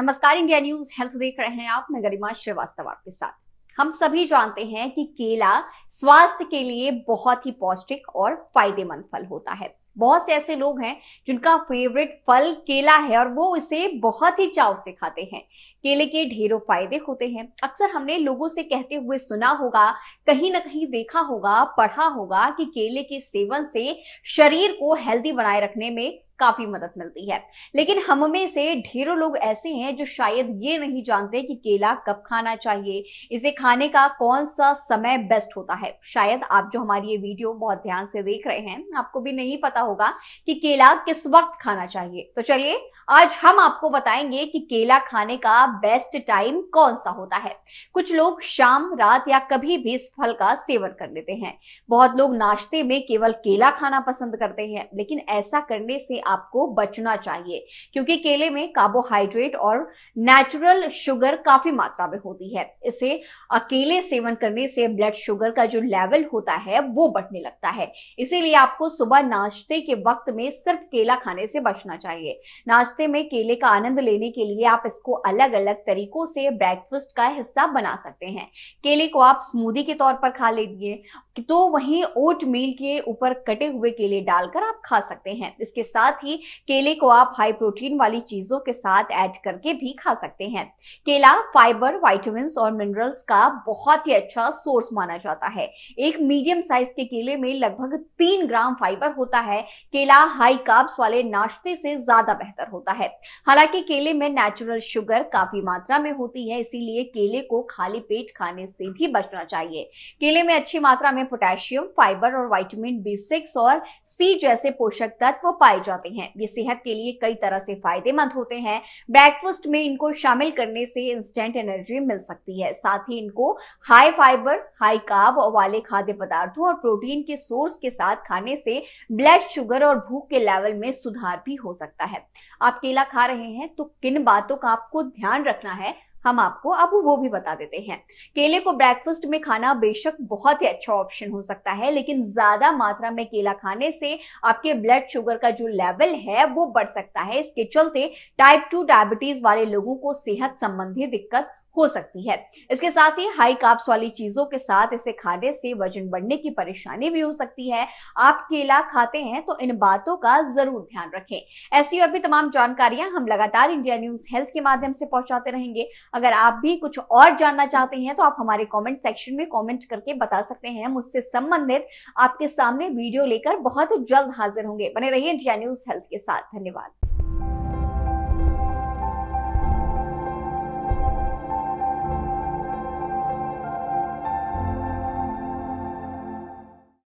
नमस्कार India news health देख रहे हैं आप मैं गरिमा श्रीवास्तव आपके साथ हम सभी जानते हैं कि केला स्वास्थ्य के लिए बहुत ही पौष्टिक और फायदेमंद फल होता है बहुत से ऐसे लोग हैं जिनका फेवरेट फल केला है और वो इसे बहुत ही चाव से खाते हैं केले के ढेरों फायदे होते हैं अक्सर हमने लोगों से कहते हुए सुना होगा कहीं ना कहीं देखा होगा पढ़ा होगा कि केले के सेवन से शरीर को हेल्दी बनाए रखने में काफी मदद मिलती है लेकिन हम में से ढेरों लोग ऐसे हैं जो शायद ये नहीं जानते कि केला कब खाना चाहिए इसे खाने का कौन सा समय बेस्ट होता है शायद आप जो हमारी ये वीडियो बहुत ध्यान से देख रहे हैं आपको भी नहीं पता होगा कि केला किस वक्त खाना चाहिए तो चलिए आज हम आपको बताएंगे कि केला खाने का बेस्ट टाइम कौन सा होता है कुछ लोग शाम रात या कभी भी इस फल का सेवन कर लेते हैं बहुत लोग नाश्ते में केवल केला खाना पसंद करते हैं लेकिन ऐसा करने से आपको बचना चाहिए क्योंकि केले में कार्बोहाइड्रेट और नेचुरल शुगर काफी मात्रा में होती है इसे अकेले सेवन करने से ब्लड शुगर का जो लेवल होता है वो बढ़ने लगता है इसीलिए आपको सुबह नाश्ते के वक्त में सिर्फ केला खाने से बचना चाहिए नाश्ते में केले का आनंद लेने के लिए आप इसको अलग अलग तरीकों से ब्रेकफास्ट का हिस्सा बना सकते हैं केले को आप स्मूदी के तौर पर खा लीजिए तो वहीं ओट मील के ऊपर कटे हुए केले डालकर आप खा सकते हैं इसके साथ साथ ही केले को आप हाई प्रोटीन वाली चीजों के साथ ऐड करके भी खा सकते हैं केला फाइबर वाइटामिन और मिनरल्स का बहुत ही अच्छा सोर्स माना जाता है एक मीडियम साइज के केले में लगभग तीन ग्राम फाइबर होता है केला हाई काब्स वाले नाश्ते से ज्यादा बेहतर होता है हालांकि केले में नेचुरल शुगर काफी मात्रा में होती है इसीलिए केले को खाली पेट खाने से भी बचना चाहिए केले में अच्छी मात्रा में पोटेशियम फाइबर और वाइटामिन बी और सी जैसे पोषक तत्व पाए जाते जाते हैं ये सेहत के लिए कई तरह से फायदेमंद होते हैं ब्रेकफास्ट में इनको शामिल करने से इंस्टेंट एनर्जी मिल सकती है साथ ही इनको हाई फाइबर हाई काब वाले खाद्य पदार्थों और प्रोटीन के सोर्स के साथ खाने से ब्लड शुगर और भूख के लेवल में सुधार भी हो सकता है आप केला खा रहे हैं तो किन बातों का आपको ध्यान रखना है हम आपको अब वो भी बता देते हैं केले को ब्रेकफास्ट में खाना बेशक बहुत ही अच्छा ऑप्शन हो सकता है लेकिन ज्यादा मात्रा में केला खाने से आपके ब्लड शुगर का जो लेवल है वो बढ़ सकता है इसके चलते टाइप टू डायबिटीज वाले लोगों को सेहत संबंधी दिक्कत हो सकती है इसके साथ ही हाई काप्स वाली चीजों के साथ इसे खाने से वजन बढ़ने की परेशानी भी हो सकती है आप केला खाते हैं तो इन बातों का जरूर ध्यान रखें ऐसी और भी तमाम जानकारियां हम लगातार इंडिया न्यूज हेल्थ के माध्यम से पहुंचाते रहेंगे अगर आप भी कुछ और जानना चाहते हैं तो आप हमारे कॉमेंट सेक्शन में कॉमेंट करके बता सकते हैं हम उससे संबंधित आपके सामने वीडियो लेकर बहुत जल्द हाजिर होंगे बने रहिए इंडिया न्यूज हेल्थ के साथ धन्यवाद